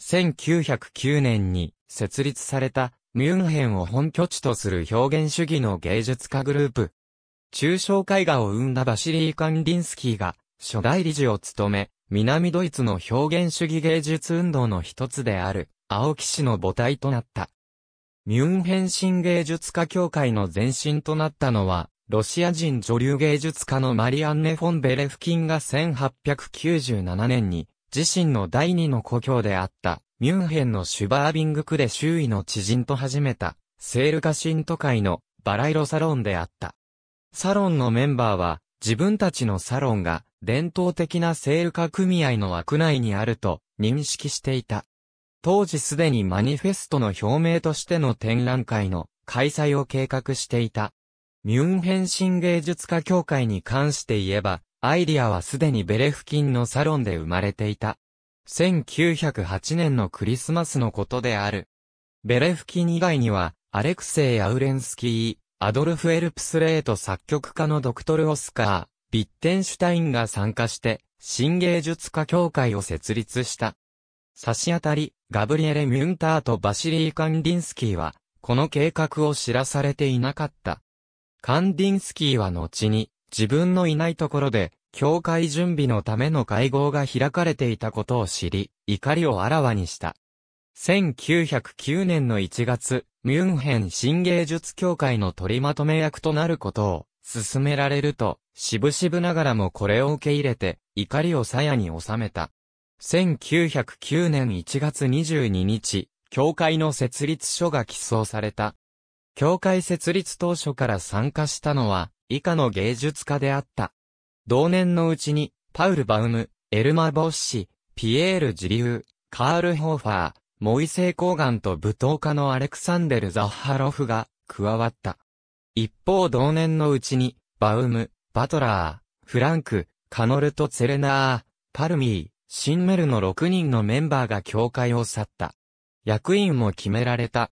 1909年に設立されたミュンヘンを本拠地とする表現主義の芸術家グループ。抽象絵画を生んだバシリー・カンディンスキーが初代理事を務め、南ドイツの表現主義芸術運動の一つである青木氏の母体となった。ミュンヘン新芸術家協会の前身となったのは、ロシア人女流芸術家のマリアンネ・フォン・ベレフキンが1897年に自身の第二の故郷であった、ミュンヘンのシュバービング区で周囲の知人と始めた、セールカシント会のバラ色サロンであった。サロンのメンバーは、自分たちのサロンが伝統的なセール化組合の枠内にあると認識していた。当時すでにマニフェストの表明としての展覧会の開催を計画していた。ミュンヘン新芸術家協会に関して言えば、アイディアはすでにベレキ近のサロンで生まれていた。1908年のクリスマスのことである。ベレキ近以外には、アレクセイ・アウレンスキー、アドルフ・エルプス・レート作曲家のドクトル・オスカー、ビッテンシュタインが参加して、新芸術家協会を設立した。差し当たり、ガブリエレ・ミュンターとバシリー・カンディンスキーは、この計画を知らされていなかった。カンディンスキーは後に、自分のいないところで、教会準備のための会合が開かれていたことを知り、怒りをあらわにした。1909年の1月、ミュンヘン新芸術協会の取りまとめ役となることを、勧められると、しぶしぶながらもこれを受け入れて、怒りを鞘に収めた。1909年1月22日、教会の設立書が起草された。教会設立当初から参加したのは、以下の芸術家であった。同年のうちに、パウル・バウム、エルマ・ボッシ、ピエール・ジリュー、カール・ホーファー、モイセイ・コーガンと舞踏家のアレクサンデル・ザッハロフが加わった。一方同年のうちに、バウム、バトラー、フランク、カノルト・ツェレナー、パルミー、シンメルの6人のメンバーが教会を去った。役員も決められた。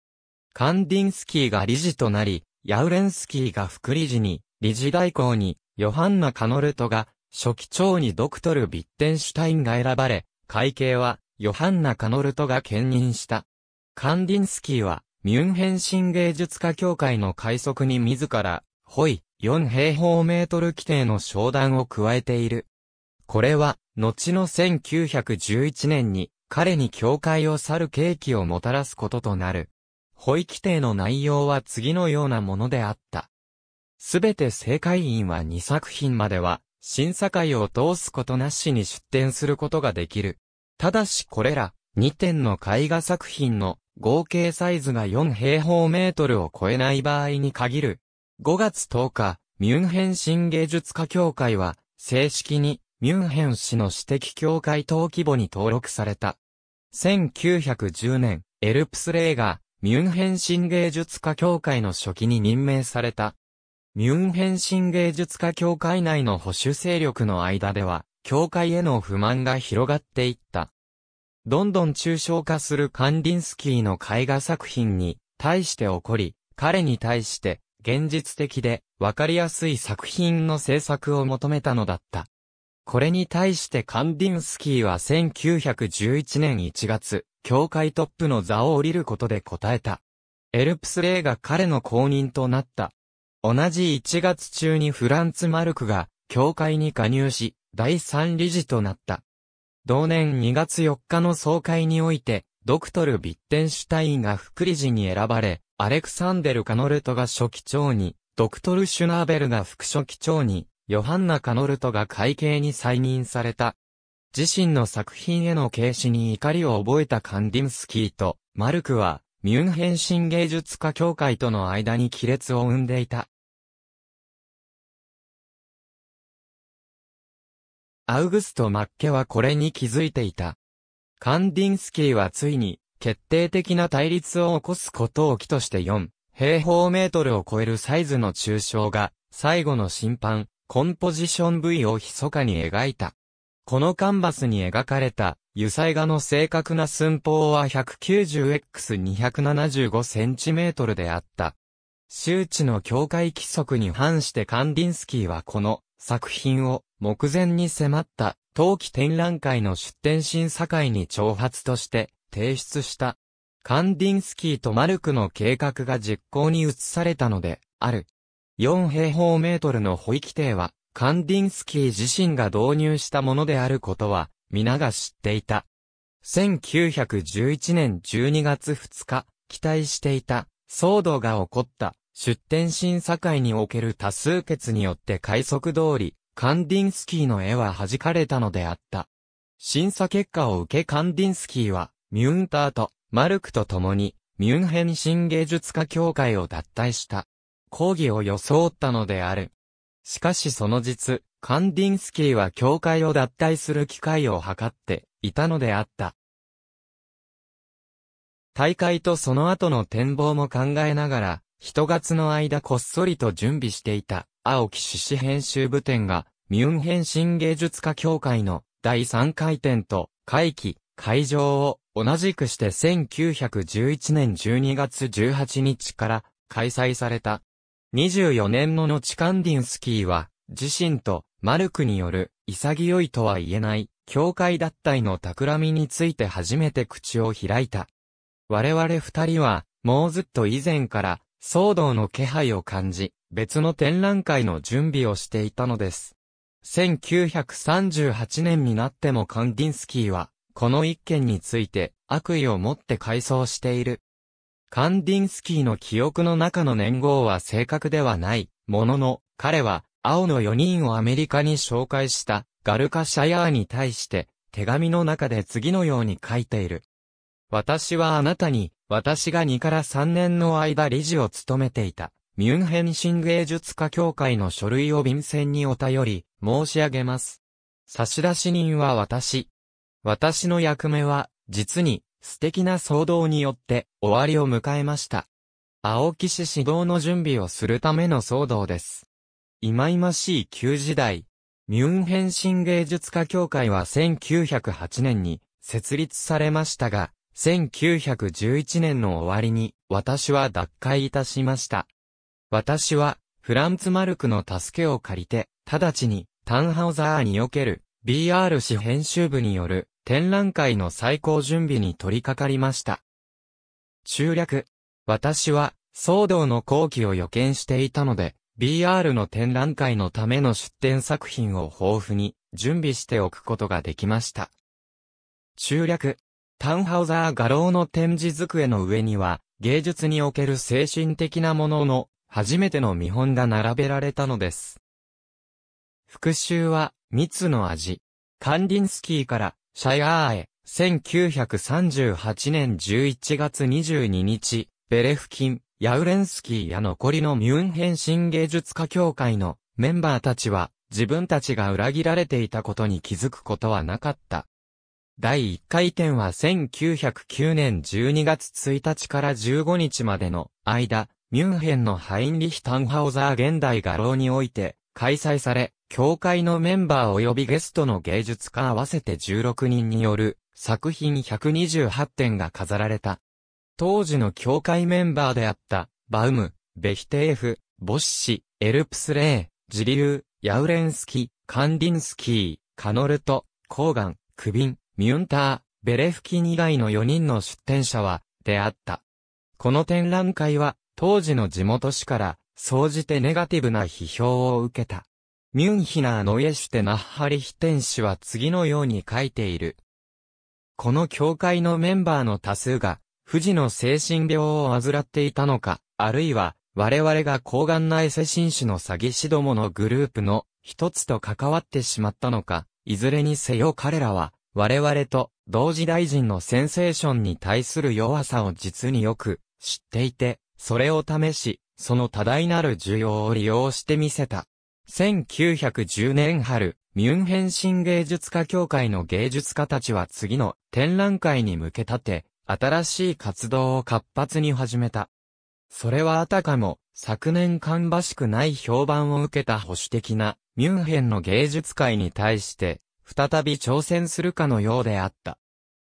カンディンスキーが理事となり、ヤウレンスキーが副理事に、理事代行に、ヨハンナ・カノルトが、初期長にドクトル・ビッテンシュタインが選ばれ、会計は、ヨハンナ・カノルトが兼任した。カンディンスキーは、ミュンヘン新芸術家協会の快速に自ら、ホイ、4平方メートル規定の商談を加えている。これは、後の1911年に、彼に協会を去る契機をもたらすこととなる。ホイ規定の内容は次のようなものであった。すべて正会員は2作品までは、審査会を通すことなしに出展することができる。ただしこれら、2点の絵画作品の合計サイズが4平方メートルを超えない場合に限る。5月10日、ミュンヘン新芸術家協会は、正式に、ミュンヘン市の私的協会登記簿に登録された。1910年、エルプスレーが、ミュンヘン新芸術家協会の初期に任命された。ミュンヘン新芸術家協会内の保守勢力の間では、協会への不満が広がっていった。どんどん抽象化するカンディンスキーの絵画作品に対して起こり、彼に対して現実的でわかりやすい作品の制作を求めたのだった。これに対してカンディンスキーは1911年1月、協会トップの座を降りることで答えた。エルプスレイが彼の後任となった。同じ1月中にフランツ・マルクが、教会に加入し、第3理事となった。同年2月4日の総会において、ドクトル・ビッテンシュタインが副理事に選ばれ、アレクサンデル・カノルトが初期長に、ドクトル・シュナーベルが副初期長に、ヨハンナ・カノルトが会計に再任された。自身の作品への軽視に怒りを覚えたカンディムスキーと、マルクは、ミュンヘン新芸術家協会との間に亀裂を生んでいた。アウグスト・マッケはこれに気づいていた。カンディンスキーはついに、決定的な対立を起こすことを機として4、平方メートルを超えるサイズの抽象が、最後の審判、コンポジション V を密かに描いた。このカンバスに描かれた、油彩画の正確な寸法は 190x275cm であった。周知の境界規則に反してカンディンスキーはこの作品を目前に迫った冬季展覧会の出展審査会に挑発として提出した。カンディンスキーとマルクの計画が実行に移されたので、ある。4平方メートルの保育艇は、カンディンスキー自身が導入したものであることは、皆が知っていた。1911年12月2日、期待していた、騒動が起こった、出展審査会における多数決によって快速通り、カンディンスキーの絵は弾かれたのであった。審査結果を受けカンディンスキーは、ミュンターとマルクと共に、ミュンヘン新芸術家協会を脱退した。抗議を装ったのである。しかしその実、カンディンスキーは協会を脱退する機会を図っていたのであった。大会とその後の展望も考えながら、一月の間こっそりと準備していた。青木獅子編集部展が、ミュンヘン新芸術家協会の第3回展と、会期、会場を、同じくして1911年12月18日から開催された。24年後のチカンディンスキーは、自身とマルクによる潔いとは言えない、教会脱退の企みについて初めて口を開いた。我々二人は、もうずっと以前から、騒動の気配を感じ、別の展覧会の準備をしていたのです。1938年になってもカンディンスキーは、この一件について悪意を持って回想している。カンディンスキーの記憶の中の年号は正確ではない、ものの、彼は、青の4人をアメリカに紹介した、ガルカ・シャヤーに対して、手紙の中で次のように書いている。私はあなたに、私が2から3年の間理事を務めていた。ミュンヘン新芸術家協会の書類を便箋にお便り、申し上げます。差出人は私。私の役目は、実に、素敵な騒動によって、終わりを迎えました。青木氏指導の準備をするための騒動です。忌々しい旧時代。ミュンヘン新芸術家協会は1908年に設立されましたが、1911年の終わりに私は脱会いたしました。私は、フランツ・マルクの助けを借りて、直ちに、タンハウザーにおける、BR 誌編集部による、展覧会の最高準備に取り掛かりました。中略。私は、騒動の後期を予見していたので、BR の展覧会のための出展作品を豊富に準備しておくことができました。中略。タンハウザー画廊の展示机の上には、芸術における精神的なものの初めての見本が並べられたのです。復習は、蜜の味。カンディンスキーから、シャヤーへ、1938年11月22日、ベレフキン、ヤウレンスキーや残りのミュンヘン新芸術家協会のメンバーたちは、自分たちが裏切られていたことに気づくことはなかった。第1回展は1909年12月1日から15日までの間、ミュンヘンのハインリヒ・タンハウザー現代画廊において開催され、協会のメンバー及びゲストの芸術家合わせて16人による作品128点が飾られた。当時の協会メンバーであったバウム、ベヒテーフ、ボッシ、エルプスレー、ジリュー、ヤウレンスキ、カンディンスキー、カノルト、コーガン、クビン、ミュンター、ベレフキン以外の4人の出展者は、であった。この展覧会は、当時の地元紙から、総じてネガティブな批評を受けた。ミュンヒナーのイエシュテナッハリヒテン氏は次のように書いている。この教会のメンバーの多数が、富士の精神病を患っていたのか、あるいは、我々が抗がんない精神種の詐欺師どものグループの一つと関わってしまったのか、いずれにせよ彼らは、我々と同時大臣のセンセーションに対する弱さを実によく知っていて、それを試し、その多大なる需要を利用してみせた。1910年春、ミュンヘン新芸術家協会の芸術家たちは次の展覧会に向け立て、新しい活動を活発に始めた。それはあたかも、昨年芳しくない評判を受けた保守的な、ミュンヘンの芸術界に対して、再び挑戦するかのようであった。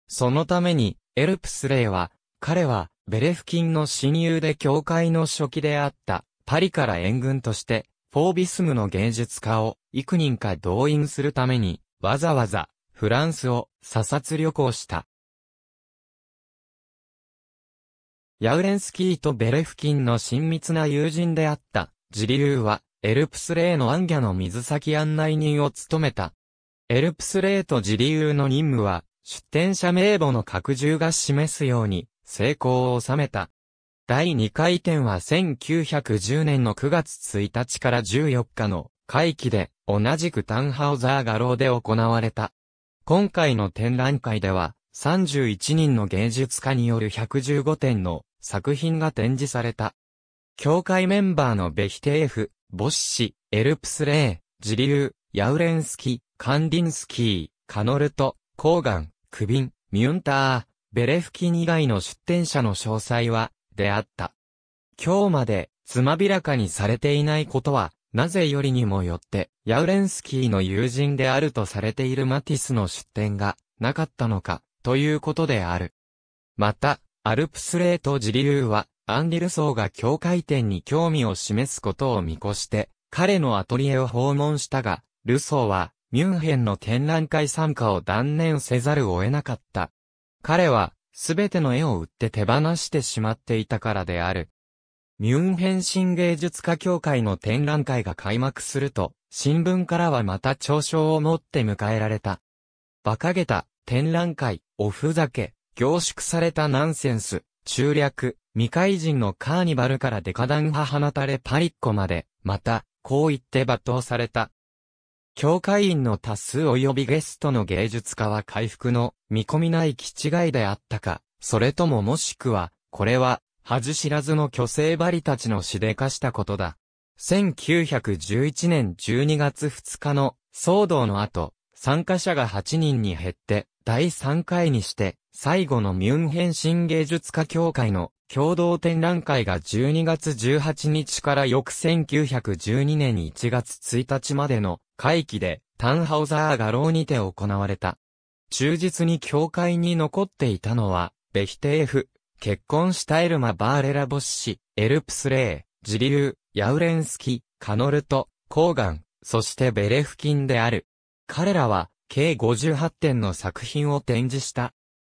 そのために、エルプスレイは、彼は、ベレフキンの親友で教会の初期であった、パリから援軍として、フォービスムの芸術家を幾人か動員するために、わざわざ、フランスを査察旅行した。ヤウレンスキーとベレフキンの親密な友人であった、ジリューは、エルプスレーのアンギャの水先案内人を務めた。エルプスレーとジリウーの任務は、出展者名簿の拡充が示すように、成功を収めた。第2回転は1910年の9月1日から14日の会期で、同じくタンハウザー画廊で行われた。今回の展覧会では、31人の芸術家による115点の作品が展示された。協会メンバーのベヒテーフ、ボッシ、エルプスレー、ジリュー、ヤウレンスキ、カンディンスキー、カノルト、コーガン、クビン、ミュンター、ベレフキン以外の出展者の詳細は、であった。今日まで、つまびらかにされていないことは、なぜよりにもよって、ヤウレンスキーの友人であるとされているマティスの出展が、なかったのか、ということである。また、アルプスレート自流は、アンリル層が境界点に興味を示すことを見越して、彼のアトリエを訪問したが、ルソーは、ミュンヘンの展覧会参加を断念せざるを得なかった。彼は、すべての絵を売って手放してしまっていたからである。ミュンヘン新芸術家協会の展覧会が開幕すると、新聞からはまた嘲笑を持って迎えられた。馬鹿げた、展覧会、おふざけ、凝縮されたナンセンス、中略、未開人のカーニバルからデカダン派放たれパリッコまで、また、こう言って罵倒された。教会員の多数及びゲストの芸術家は回復の見込みない気違いであったか、それとももしくは、これは、恥知らずの虚勢バリたちのしでかしたことだ。1911年12月2日の騒動の後、参加者が8人に減って、第3回にして、最後のミュンヘン新芸術家協会の共同展覧会が12月18日から翌1912年1月1日までの会期で、タンハウザー画廊にて行われた。忠実に教会に残っていたのは、ベヒテーフ、結婚したエルマ・バーレラ・ボッシ、エルプスレー、ジリュー、ヤウレンスキ、カノルト、コーガン、そしてベレフキンである。彼らは、計58点の作品を展示した。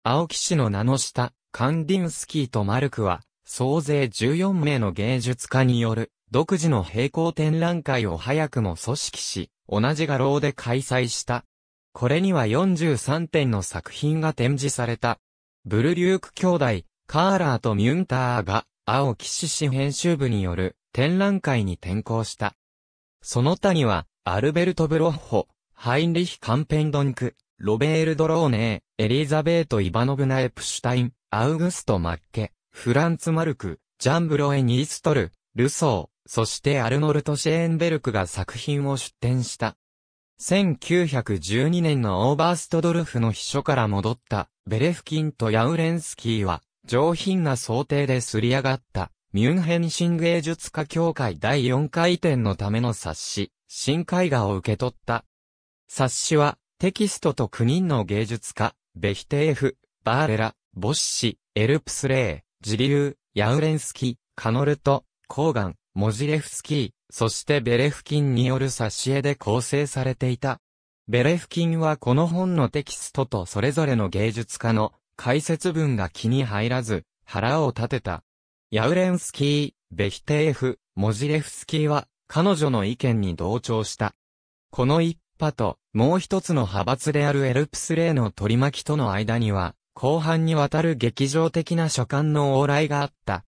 青木氏の名の下、カンディンスキーとマルクは、総勢14名の芸術家による、独自の並行展覧会を早くも組織し、同じ画廊で開催した。これには43点の作品が展示された。ブルリューク兄弟、カーラーとミュンターが、青騎志士編集部による展覧会に転校した。その他には、アルベルト・ブロッホ、ハインリヒ・カンペンドンク、ロベール・ドローネー、エリザベート・イバノブナ・エプシュタイン、アウグスト・マッケ、フランツ・マルク、ジャンブロエ・ニーストル、ルソー、そしてアルノルト・シェーンベルクが作品を出展した。1912年のオーバーストドルフの秘書から戻ったベレフキンとヤウレンスキーは上品な想定ですり上がったミュンヘン新芸術家協会第4回展のための冊子新絵画を受け取った。冊子はテキストと9人の芸術家ベヒテーフ、バーレラ、ボッシ、エルプスレー、ジリュー、ヤウレンスキ、カノルト、コーガン、モジレフスキー、そしてベレフキンによる挿絵で構成されていた。ベレフキンはこの本のテキストとそれぞれの芸術家の解説文が気に入らず、腹を立てた。ヤウレンスキー、ベヒテーフ、モジレフスキーは、彼女の意見に同調した。この一派と、もう一つの派閥であるエルプスレーの取り巻きとの間には、後半にわたる劇場的な所感の往来があった。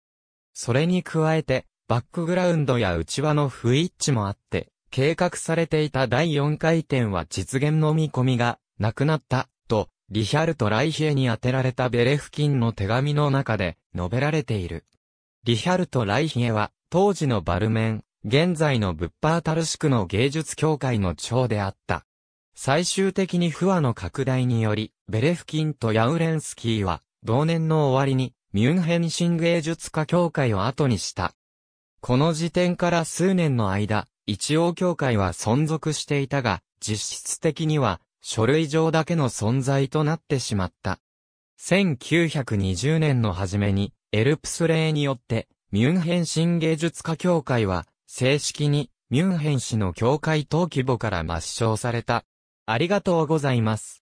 それに加えて、バックグラウンドや内輪の不一致もあって、計画されていた第4回転は実現の見込みがなくなった、と、リヒャルト・ライヒエに宛てられたベレフキンの手紙の中で述べられている。リヒャルト・ライヒエは、当時のバルメン、現在のブッパータルシクの芸術協会の長であった。最終的に不和の拡大により、ベレフキンとヤウレンスキーは、同年の終わりに、ミュンヘン神芸術家協会を後にした。この時点から数年の間、一応協会は存続していたが、実質的には、書類上だけの存在となってしまった。1920年の初めに、エルプス令によって、ミュンヘン新芸術家協会は、正式に、ミュンヘン市の協会等規模から抹消された。ありがとうございます。